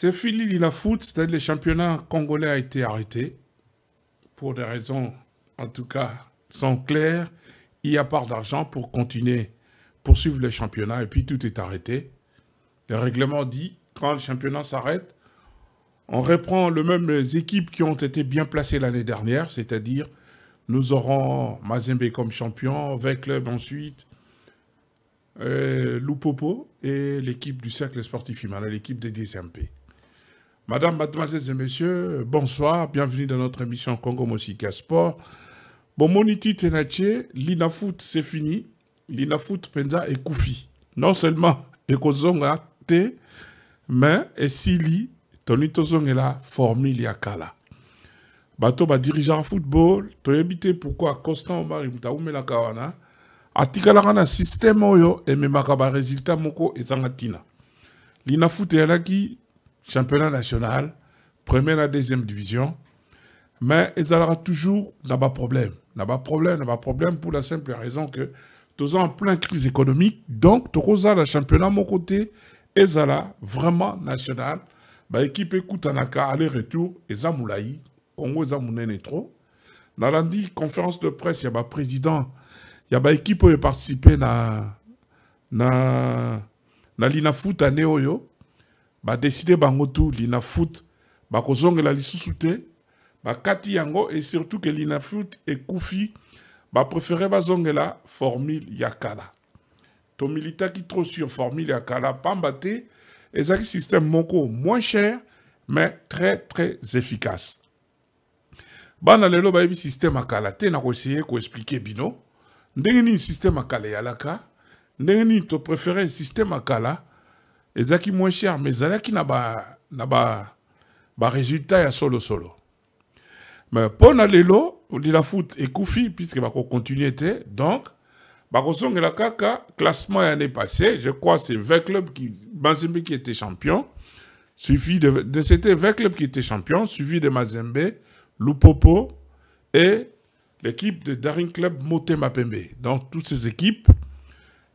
C'est fini foot, c'est-à-dire le championnat congolais a été arrêté pour des raisons, en tout cas, sans claires. Il n'y a pas d'argent pour continuer, poursuivre le championnat et puis tout est arrêté. Le règlement dit, quand le championnat s'arrête, on reprend les mêmes équipes qui ont été bien placées l'année dernière, c'est-à-dire nous aurons Mazembe comme champion, Club ensuite, euh, Loupopo et l'équipe du Cercle Sportif Humain, l'équipe des D.C.M.P. Madame, mademoiselles et messieurs, bonsoir, bienvenue dans notre émission Congo Mosika Sport. Bon, monitie Tenache, l'INAFOOT, c'est fini. L'INAFOOT, Penza et Koufi. Non seulement Ekozonga T, mais Esili, Tonitozong est là, Formil Yakala. Bato, ba dirigeant football, habité, pourquoi Constant Omar la Kawana, Atika na système Oyo, et Memaka ba résultat Moko et Zangatina. L'INAFOOT est là qui, championnat national, première à deuxième division. Mais ils aura toujours un problème. bas problème, un problème pour la simple raison que sommes en pleine crise économique. Donc, Torosa, le championnat, mon côté, Ezala, vraiment national. Bah, équipe à aller-retour, Ezamoulaï, Congo trop. Dans la conférence de presse, il y a un président, il y a une équipe qui a participé à l'INAFOOT à Neoyo badeside bango ba linafut bakozongela lisusu te bakati yango et surtout que ba linafut ba bapréféré bazongela formule ya kala qui trop sur formule yakala kala pamba te système moko moins cher mais très très efficace bana lelo bayebi système akala kala te na koeseye koexplike bino ndenge nini système akala kala eyalaka ndenge nini préféré système akala acquis moins cher mais les na ba résultat à solo solo mais pour dit la la foot coufie puisque à être, donc le classement l'année année passée je crois que c'est 20 clubs qui mazembe qui était champion suivi de, c'était 20 clubs qui étaient champions suivi de mazembe lupopo et l'équipe de Daring Club Motemapembe. Donc toutes ces équipes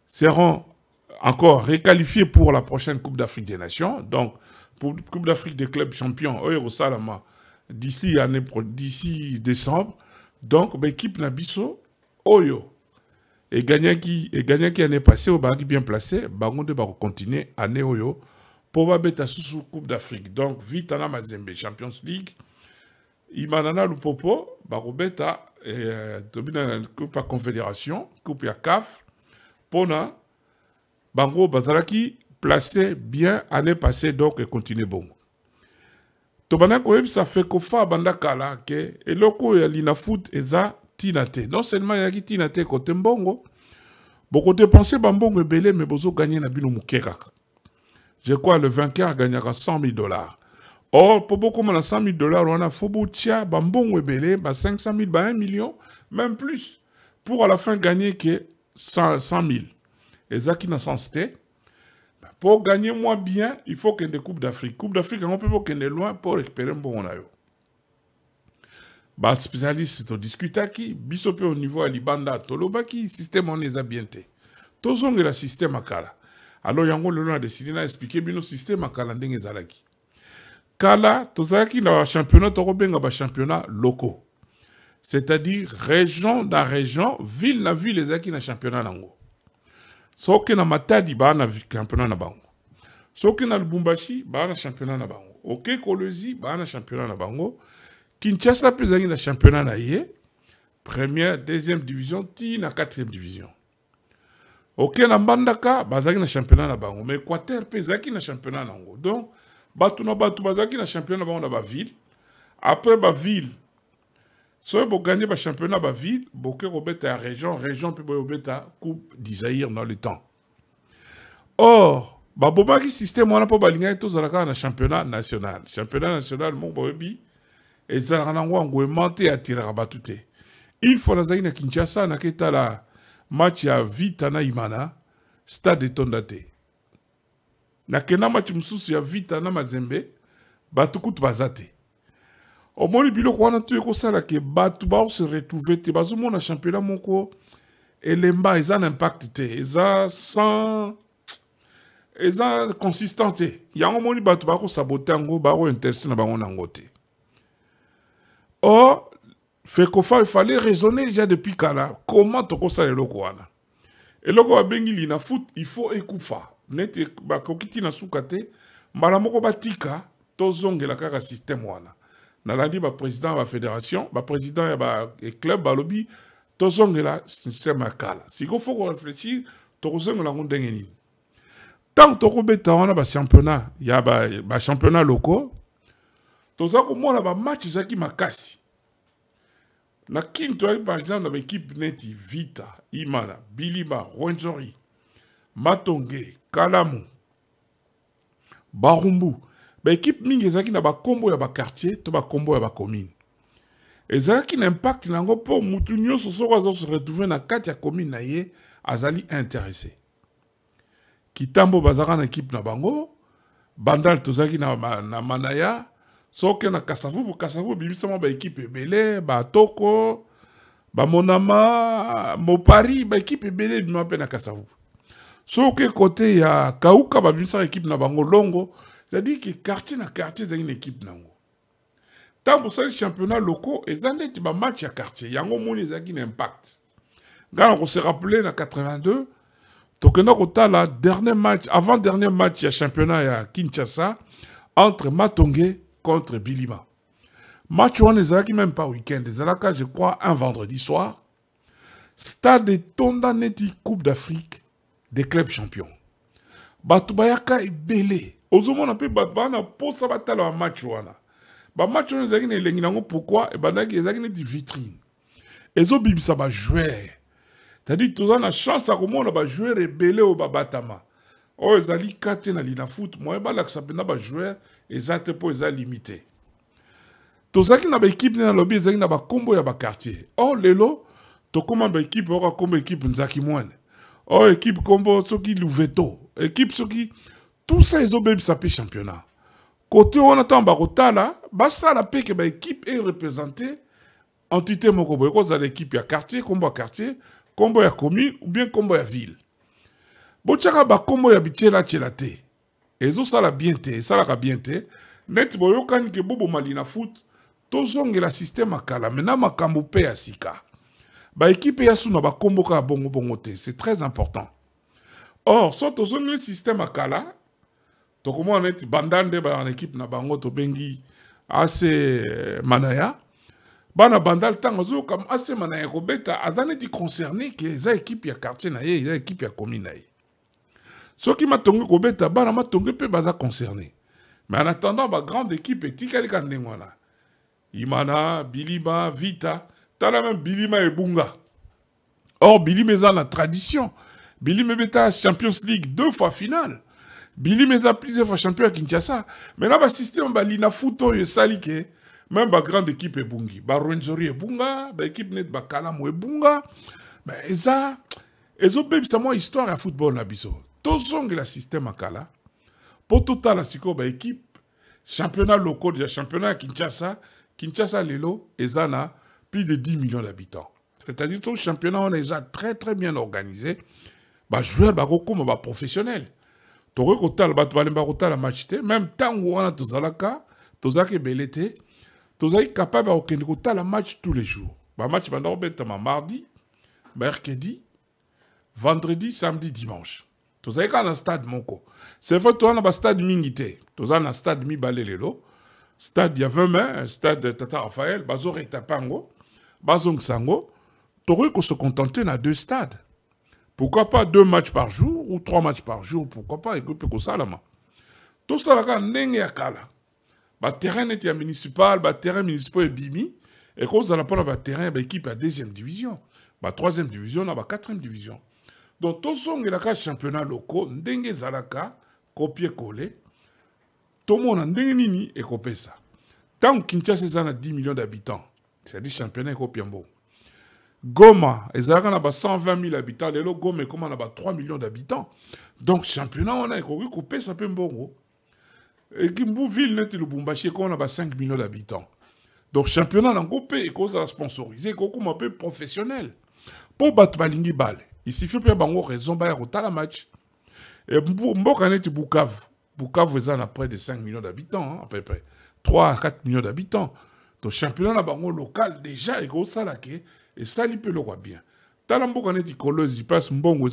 seront encore réqualifié pour la prochaine Coupe d'Afrique des Nations. Donc, pour la Coupe d'Afrique des clubs champions, Salama, d'ici décembre. Donc, l'équipe ben, Nabiso, Oyo. Et gagnant qui, et gagnant qui année passée, au bien placé, Bangonde va continuer à Oyo pour la Coupe d'Afrique. Donc, vite Mazembe, Champions League. Imanana Lupopo, Barobeta, et euh, Coupe à Confédération, Coupe à CAF, Pona, bango Bazaraki, placé bien année passée donc temps, bongo tobanda koyebisa fekofa banda kala ke eloko y lina un eza de temps. non seulement y a te kote mbongo bokodepense bambongo ebele me gagner na bino moke je crois le vainqueur gagnera 100 000 dollars or pour beaucoup, na 100 000 dollars a fo que bambongo ebele ba 500 000 1 million même plus pour à la fin gagner 100 000 qui n'a sens te pour gagner moins bien il faut des coupe d'afrique coupe d'afrique on peut mpe mpo okende loin bon récupere mbongo spécialiste, spécialiste au discuter qui Bisopé au niveau à libanda système on les a bien qui le système à kala alors yango décidé na deside na explike Kalanding système à kala ndenge ezalaki kala championnat na bachampionnat un championnat local. c'est-à-dire région dans région ville dans ville les qui na championnat nango so na matadi ba na championnat na bango so na lubumbashi ba na championnat na bango oke kolwezi baana na championnat na bango kinshasa mpe na championnat na ye première deuxième division ti na quatrième division oke na mbandaka bazagina na championnat na bango mais équateur mpe na championnat na donc bato na bato na championnat na bango na ville, après baville de la ville, championnat, vous région région vous avez une coupe d'Isaïr dans le temps or le système wana un le championnat national championnat national moko et de nango angwema à tirer à te une fois que na kinshasa match à Vitana imana stade Tondate. match mosusu ya vita mazembe omoni biloko wana toyei kosalaka bato se retrouve te mon championnat moko elemba eza na impact te eza sans eza consistant te yango moni bato bakosabote yango bakointeresse na bango nango te or il fallait raisonner déjà depuis kala comment tokosala eloko wana ba babengi na foot ifo ekufa neti bakoki ntina suka te mbala moko batika tozongela kaka système wana nalandi bapresident ya bafédération président et club balobi système systeme ya kala faut réfléchir, korefléchir tokozongela yango ndenge nini ntango tokobeta wana bachampionnat ya un ba locaux ba match bamatch qui makasi na kini toi par exemple dans l'équipe neti vita imana bilima rwenzori Matongé, kalamu barumbu baekipe mingi ezalaki na bakombo ya bakartier to bakombo ya bacommune ezalaki na impact na yango mpo mutu nyonso soko azose retrouve na kati ya commune na ye azali interesse kitambo bazalaka na ekipe na bango bandal tozalaki na, na manaya soki na kasavubu kasavubu bibisa mwa baekipe ebele batoko bamonama mopari baekipe ebele ebima mpe na kasavubu soki kote ya kauka babimisaka ekipe na bango longo c'est-à-dire que quartier na quartier c'est une équipe nango ça, un championnat locaux ont un match à quartier Il y a un impact Quand on se rappele en 82 tokenda le dernier match avant dernier match à championnat à kinshasa entre matonge contre bilima match a qui même pas week-end Il je crois un vendredi soir stade de neti coupe d'afrique des clubs champions Batubayaka est belé ozomona mpe bana mposa batala match wana bamatch wana ezalaki na elengi nango pourkui ebandaki eh, ezalaki neti vitrine ezobimisa bajoueur tous toza na chance a komona jouer, rebeller au babatama oyo ezali ka te na linafoot moye balakisa mpenza bajoueur eza te mpo eza limité tozalaki na baekipe nde nalobi ezalaki na bakombo ya bakartier or lelo tokóma baekipe oyo kakombo équipe nzaki mwene oyo équipe kombo soki louveto équipe soki tout ça même mpe championnat côté on Barota là, bah, ça la paix que ma bah, équipe est représentée. entité moko l'équipe, il y a quartier combo à quartier combo à commune ou bien combo à ville bah, là bankombo ya Et ça la bien ça, la bien te neti boyokani ke Bobo Malina foot tozongela système à kala maintenant makambo mpe à sika baekipe ya bah combo à bongo bongo t'es. c'est très important or so tozongeli système à kala tokomona neti est nde bayaka na ekipe na bango bengi euh, manaya bana bandal tango comme assez manaya kobeta azane neti concerné que za équipe ya quartier na ye eza ekipe ya commune na ye soki matongi beta bana matongi pe baza concerné mais en attendant grande équipe est ka imana bilima vita tala même bilima Bunga. or bilima na tradition bilima beta champions league deux fois finale billy eza plusieurs fois champion à kinshasa Mais maintenant il y a sali ke même bah, grande équipe ebungi la ebunga baéquipe neti ça ebunga ça, eza c'est une histoire à football na biso système, système à kala mpo totala sikoyo baéquipe championnat local, déjà championnat à kinshasa kinshasa lelo y a plus de 10 millions d'habitants c'est-à-dire tout championnat on est très très bien organisé ba joueurs ba kokoma ba professionnel tokoki kotala bato balemba kotala match te même ntango wana tozalaka tozalaki ebele te tozalaki capable ya kokende kotala match tous les jours bamatch bandako betama mardi mercredi vendredi samedi dimanche tozalaki kaka na stade moko c'est vrai toza na bastade mingi te toza na stade mibale lelo stade ya 20 mai stade tata raphaël bazoretape yango bazongisa yango tokoki contenter na deux stades pourquoi pas deux matchs par jour ou trois matchs par jour Pourquoi pas ça, ça, tosala kaka ndenge ya kala baterrain terrain est municipal bah, terrain municipal et a pas un terrain, l'équipe bah, est à deuxième division bah, troisième division na quatrième division donc tozongelaka championnat locaux monde, ezalaka kopie kole et ndenge nini Tant que kinshasa a 10 millions d'habitants c'est-à-dire championnat copier-coller. Goma, ezalaka na ba 120 000 habitants, lelo Goma a na 3 millions d'habitants. Donc championnat wana ekoki kopesa mpe Et ekimbu ville neti lubumbashi ekoma na ba 5 millions d'habitants. Donc championnat nango mpe ekozala sponsorisé ma peu professionnel. Po bal il bale, suffit mpe bango raison baya la match. Et mboka neti Bukavu, Bukavu eza na près de 5 millions d'habitants, hein, à peu près 3 à 4 millions d'habitants. Donc championnat a bango local déjà ekozala ke esali mpe le roi bien tala mboka neti kolozi passe mbongo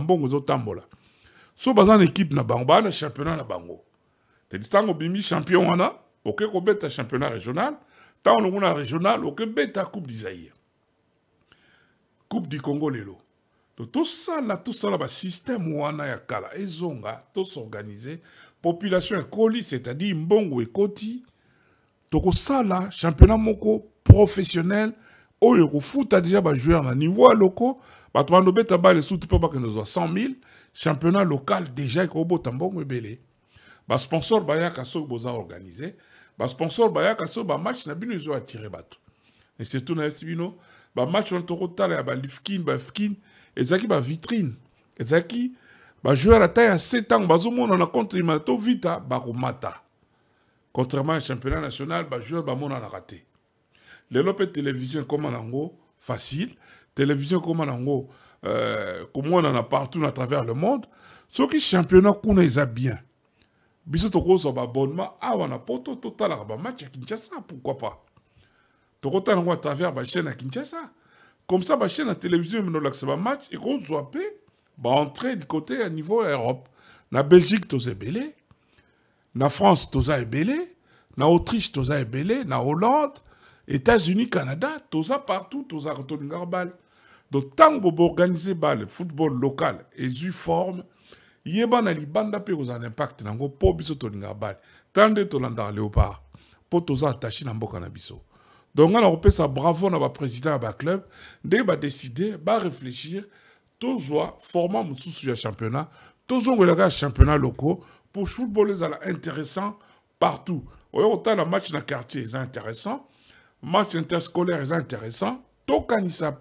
mbongo zo tambola so baza na ekipe na bango na championnat na bango tedi ntango bimi champion wana oke beta championnat régional ntango olongo na régional beta coupe d'isaïe coupe du congo lelo to là ba système wana ya kala ezonga s'organiser population ekoli c'est-à-dire mbongo ekoti là, championnat moko professionnel Oh, Eurofoot a déjà bajoueur na niveau local, ya loko bato bandobeta bale sutu mpo bakende kozwa 100 000 championnat local déjà ekobota mbongo ebele bah, sponsor, bayaka soki boza organise basponsor bayaka soki bah, match na bino ezo atire bato e surtout nayebisi vitrine, bamatch wana tokotala ya balifkin bafkin ezalaki à ezalaki bajoueur ata ya se ntango bazomonana contre imana to vita bah, mata, contrairement au championnat national joueur mon on a raté lelo télévision comme en Ango, facile Ango, euh, comme on en a partout à travers le monde soki championnat qu'on a bien biso tokozwa baabonnement awa ah, na poto totalaka match à kinshasa pourquoi pas un yango à travers chaîne à kinshasa comme ça chaîne à télévision match et emenolakisa zoapé, ekozwa entrée du côté, à niveau europe na belgique toza ebele na france toza ebele na autriche toza ebele na hollande États-Unis, Canada, ça partout, toza kotolinga balle. Donc tant vous organiser le football local ezui forme yeba na libanda pe koza impact nango po biso tolinga bal. Tande tolanda léopard pour tous attaché na mboka na Donc on a ça bravo na ba président ba club dès ba décider ba réfléchir formant format sur le championnat tozongolaka championnat local, pour football soit intéressant partout. Oyo le match le quartier est intéressant match interscolaire est intéressant, tokanisa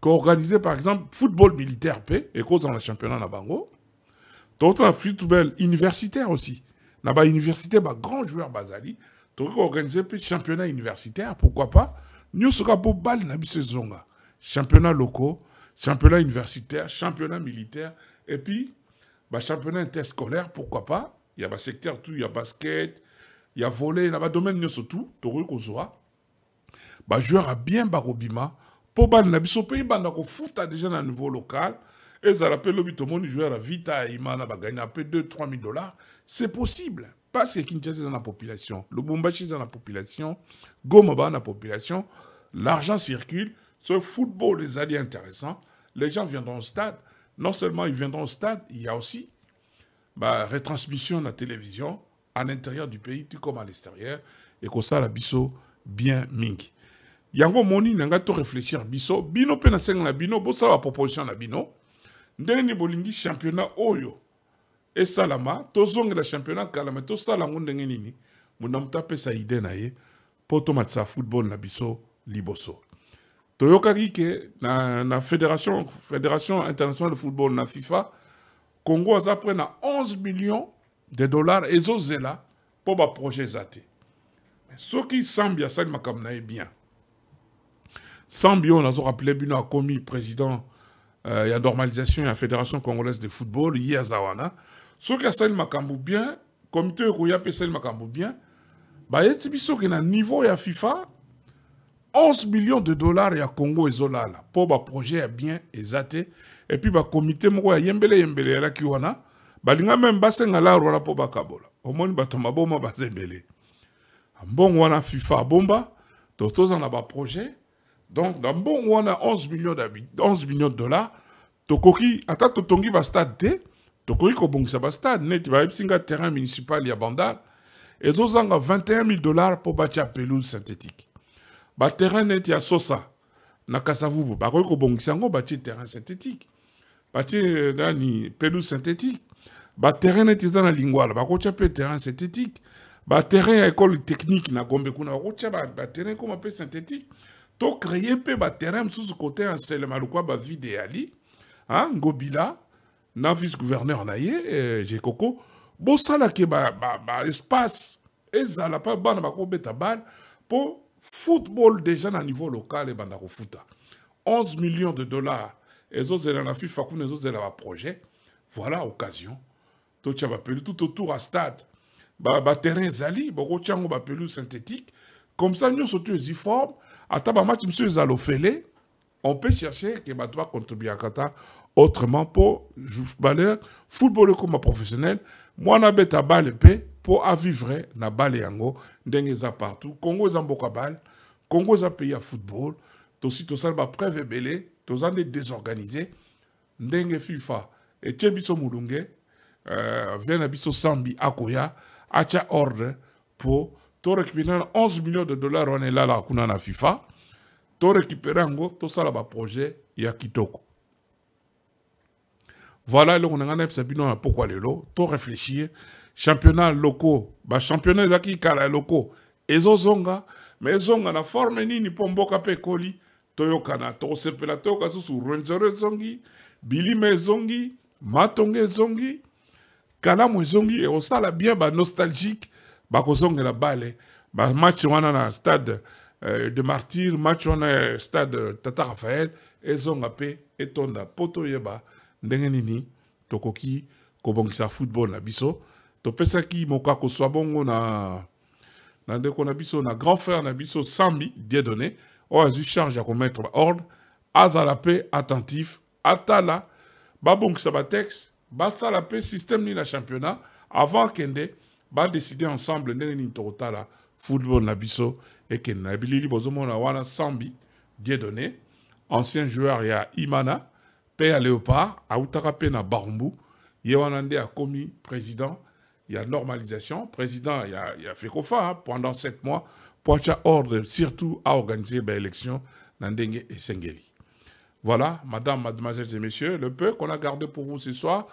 co organisé, par exemple football militaire P et cause dans le championnat nabango, bango. football universitaire aussi. Dans université bah grand joueur bazali, toki organiser championnat universitaire pourquoi pas. Nous sera pour bal dans Championnat local, championnat universitaire, championnat militaire et puis bah, championnat interscolaire pourquoi pas. Il y a le secteur tout, il y a basket, il y a volley, il y a un domaine tout, toki kozwa joueurs a bien barobima, bana na biso pays ebanda kofuta déjà un niveau local ça rappelle le tomoni joueur Vita Imana, na gagner un peu 2 3 000 dollars c'est possible parce que kinshasa dans la population le est dans la population goma dans la population l'argent circule ce football est intéressant les gens viendront au stade non seulement ils viendront au stade il y a aussi bah, retransmission de la télévision à l'intérieur du pays tout comme à l'extérieur et ça biso bien mingi yango moni na to réfléchir biso bino pena na la bino bino bosala proposition na bino ndenge bolingi championnat oyo esalama la championnat kala to tosala yango ndenge nini munda moto sa potomatsa na ye matsa football na biso liboso yokaki ke na, na fédération, fédération internationale de football na fifa congo aza 11 millions de dollars ezozela mpo ba eza te soki sambi asali makam na bien Sambio rappelé bino akomi président de la normalisation la fédération congolaise de football ye aza wana soki asali bien komite oyo ekoya bien biso le niveau ya fifa 11 millions de dollars à congo ezolala le projet est bien le comité, epuis bakomite ya yembele yembele elaki wana balinga meme basenga omoni wana fifa on a projet donc le bon wana 11 millions, 11 millions de dollars tokoki ata totongi stade te tokoki kobongisa bastade y bayebisi un terrain municipal ya bandal ont 21 000 dollars pour bâtir pelouse synthétique terrain neti ya sosa na kasavubu il y a un terrain synthétique batie euh, nani pelouse synthétique baterrain neti eza il lingwala a un terrain synthétique baterrain à école technique na gombe un terrain terrain un mpe synthétique tocréye terrain sous ce côté en nselema lokwa bavide ya li hein, ngobila na vice gouverneur na ye eh, jekoko bosalaki pas ezala mpa bana beta balle pour football déjà na niveau local ebanda kofuta 11 millions de dollars ezozela na fifa kuna e la projet. voilà occasion totia bapelu tout autour à stade terrain baterrain ezali bokotia ba bapelu synthétique comme ça nous surtout uniforme ata ba match Monsieur ofele on peut chercher ke contre contre Biakata autrement pour footballeur, football comme professionnel moi mwana le bale pour à vivre na bale yango ndenge eza partout congo est mboka ya congo eza pays à football ba tosali belé, ebele toza nde désorganise ndenge fifa et biso molunge euh vient na biso sambi akoya atya ordre pour to récupéré 11 millions de dollars là, la kuna na fifa to récupéré yango tosala projet ya kitoko voilà on na ngai nayebisa bino na le lelo to réfléchir championnat loko ya championnat kala ya loko zonga mais ezonga na forme nini mpo mboka Toyo ekoli to ka su susu zongi bili me zongi matonge ezongi zongi on osala bien nostalgique bakozongela match on a un stade euh, de martyr match un stade tata raphael et mpe etonda mpo toyeba Yeba, nini tokoki kobongisa football na biso topesaki mokako kuswa bongo na na ndeko na biso na grand frère na biso sambi diedone, o azu charge à remettre ordre azala attentif atala babongisa sabatex, basala système ni na championnat avant kende va décider ensemble de total tokotala football nabiso, et que n'abili bilili bozomona wana sambi donné ancien joueur ya imana père à léopard à yéwanande na barumbu a commis président il président a normalisation président y a fekofa hein, pendant sept mois pocha ordre surtout à organiser l'élection ben Nandenge et Sengeli. voilà madame mademoiselles et messieurs le peu qu'on a gardé pour vous ce soir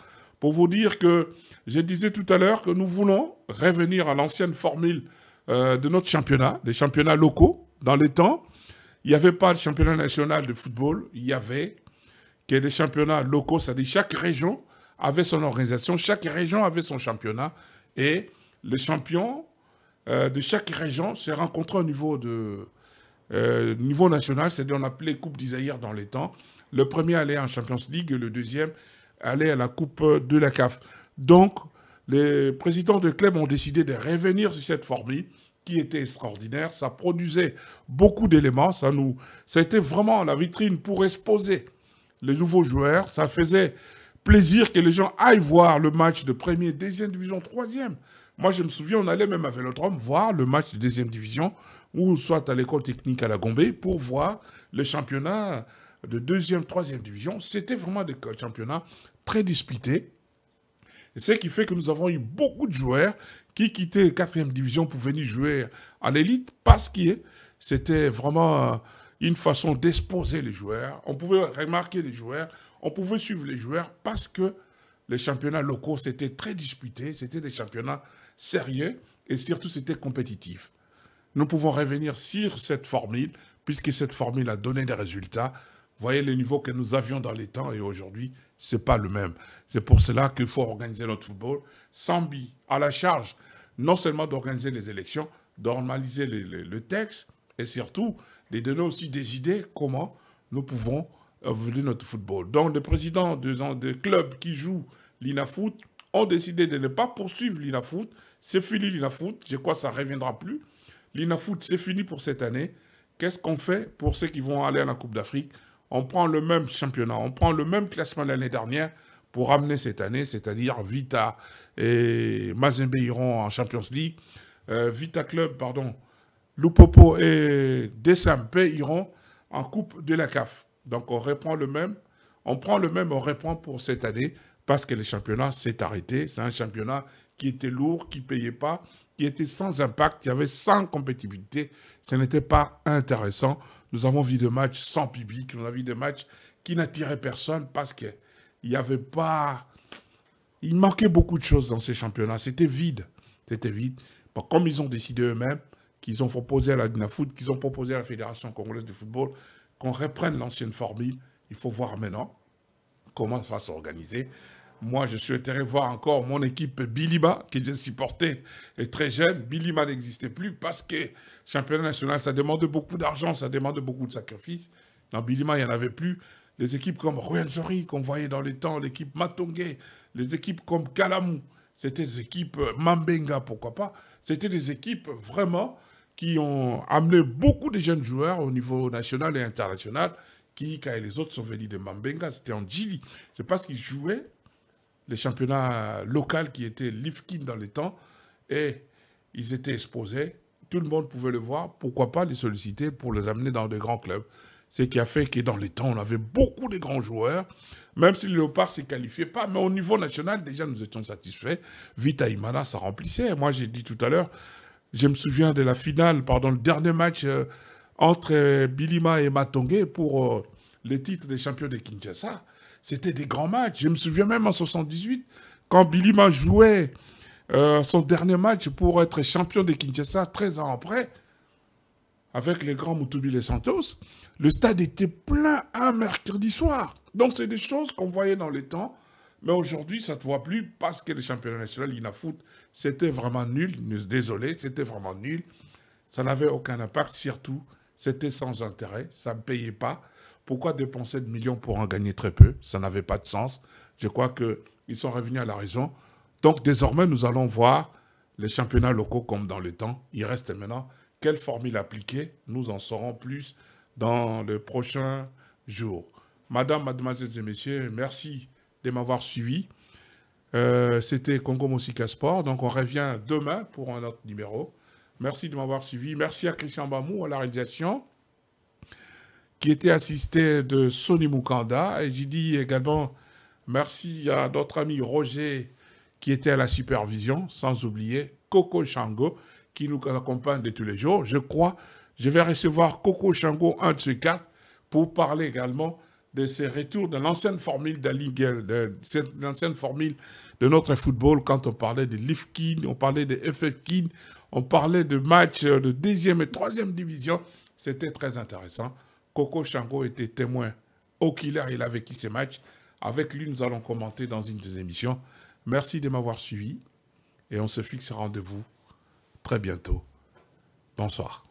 pour vous dire que je disais tout à l'heure que nous voulons revenir à l'ancienne formule euh, de notre championnat, des championnats locaux. Dans les temps, il n'y avait pas de championnat national de football, il y avait que des championnats locaux, c'est-à-dire chaque région avait son organisation, chaque région avait son championnat, et les champions euh, de chaque région se rencontraient au niveau, de, euh, niveau national, c'est-à-dire on appelait Coupe d'Isaïr dans les temps. Le premier allait en Champions League, le deuxième aller à la Coupe de la CAF. Donc, les présidents de clubs ont décidé de revenir sur cette formule qui était extraordinaire. Ça produisait beaucoup d'éléments. Ça, nous, ça a vraiment la vitrine pour exposer les nouveaux joueurs. Ça faisait plaisir que les gens aillent voir le match de première, deuxième division, troisième. Moi, je me souviens, on allait même à Vélodrome voir le match de deuxième division, ou soit à l'école technique à la Gombe, pour voir le championnat de deuxième, troisième division. C'était vraiment des championnats très disputé, Et ce qui fait que nous avons eu beaucoup de joueurs qui quittaient la quatrième division pour venir jouer à l'élite parce que c'était vraiment une façon d'exposer les joueurs. On pouvait remarquer les joueurs, on pouvait suivre les joueurs parce que les championnats locaux, c'était très disputé, c'était des championnats sérieux et surtout c'était compétitif. Nous pouvons revenir sur cette formule puisque cette formule a donné des résultats voyez le niveau que nous avions dans les temps et aujourd'hui, ce n'est pas le même. C'est pour cela qu'il faut organiser notre football sans a à la charge, non seulement d'organiser les élections, d'ormaliser le, texte et surtout de donner aussi des idées comment nous pouvons voler euh, notre football. Donc, les présidents des de clubs qui jouent l'INAFoot ont décidé de ne pas poursuivre l'INAFoot. C'est fini l'INAFoot. Je crois que ça ne reviendra plus. L'INAFoot, c'est fini pour cette année. Qu'est-ce qu'on fait pour ceux qui vont aller à la Coupe d'Afrique on prend le même championnat, on prend le même classement l'année dernière pour ramener cette année, c'est-à-dire Vita et Mazembe iront en Champions League, euh, Vita Club, pardon, Lupopo et Desampe iront en Coupe de la CAF. Donc on reprend le même, on prend le même, on reprend pour cette année parce que le championnat s'est arrêté. C'est un championnat qui était lourd, qui ne payait pas, qui était sans impact, il avait sans compétitivité. Ce n'était pas intéressant. Nous avons vu des matchs sans public, nous avons vu des matchs qui n'attiraient personne parce qu'il n'y avait pas... Il manquait beaucoup de choses dans ces championnats. C'était vide. C'était vide. comme ils ont décidé eux-mêmes, qu'ils ont proposé à la DINAFOOT, qu'ils ont proposé à la Fédération congolaise de football, qu'on reprenne l'ancienne formule, il faut voir maintenant comment ça va s'organiser. Moi, je souhaiterais voir encore mon équipe Biliba, que j'ai supportée très jeune. Bilima n'existait plus parce que championnat national, ça demande beaucoup d'argent, ça demande beaucoup de sacrifices. Dans Bilima, il n'y en avait plus. Les équipes comme Ruenzori, qu'on voyait dans les temps, l'équipe Matongue, les équipes comme Kalamu, c'était des équipes Mambenga, euh, pourquoi pas. C'était des équipes vraiment qui ont amené beaucoup de jeunes joueurs au niveau national et international, qui, et les autres sont venus de Mambenga, c'était en Djili. C'est parce qu'ils jouaient les championnats locaux qui étaient Lifkin dans les temps, et ils étaient exposés, tout le monde pouvait le voir, pourquoi pas les solliciter pour les amener dans de grands clubs. Ce qui a fait que dans les temps, on avait beaucoup de grands joueurs, même si le Léopard ne s'est qualifié pas, mais au niveau national, déjà, nous étions satisfaits. Vita Imana, ça remplissait. Moi, j'ai dit tout à l'heure, je me souviens de la finale, pardon, le dernier match euh, entre euh, Bilima et Matongue pour euh, le titre des champions de Kinshasa c'était des grands matchs. Je me souviens même en 78, quand Billy m'a jouait euh, son dernier match pour être champion de Kinshasa 13 ans après, avec les grands Mutubi Les Santos, le stade était plein un mercredi soir. Donc c'est des choses qu'on voyait dans les temps, mais aujourd'hui ça ne te voit plus parce que le championnat national, il n'a foot, c'était vraiment nul, désolé, c'était vraiment nul. Ça n'avait aucun impact, surtout, c'était sans intérêt, ça ne payait pas. Pourquoi dépenser de millions pour en gagner très peu Ça n'avait pas de sens. Je crois qu'ils sont revenus à la raison. Donc désormais, nous allons voir les championnats locaux comme dans le temps. Il reste maintenant quelle formule appliquer. Nous en saurons plus dans les prochains jours. Madame, mademoiselles et messieurs, merci de m'avoir suivi. Euh, c'était Congo Moussika Sport. Donc on revient demain pour un autre numéro. Merci de m'avoir suivi. Merci à Christian Bamou à la réalisation qui était assisté de Sony Mukanda. Et j'ai dit également merci à notre ami Roger qui était à la supervision, sans oublier Coco Chango qui nous accompagne de tous les jours. Je crois, je vais recevoir Coco Chango un de ces quatre pour parler également de ses retours de l'ancienne formule de, de, l'ancienne formule de notre football quand on parlait de Lifkin, on parlait de Effetkin, on parlait de matchs de deuxième et troisième division. C'était très intéressant. Coco Chango était témoin au killer, il a vécu ces matchs. Avec lui, nous allons commenter dans une des émissions. Merci de m'avoir suivi et on se fixe rendez-vous très bientôt. Bonsoir.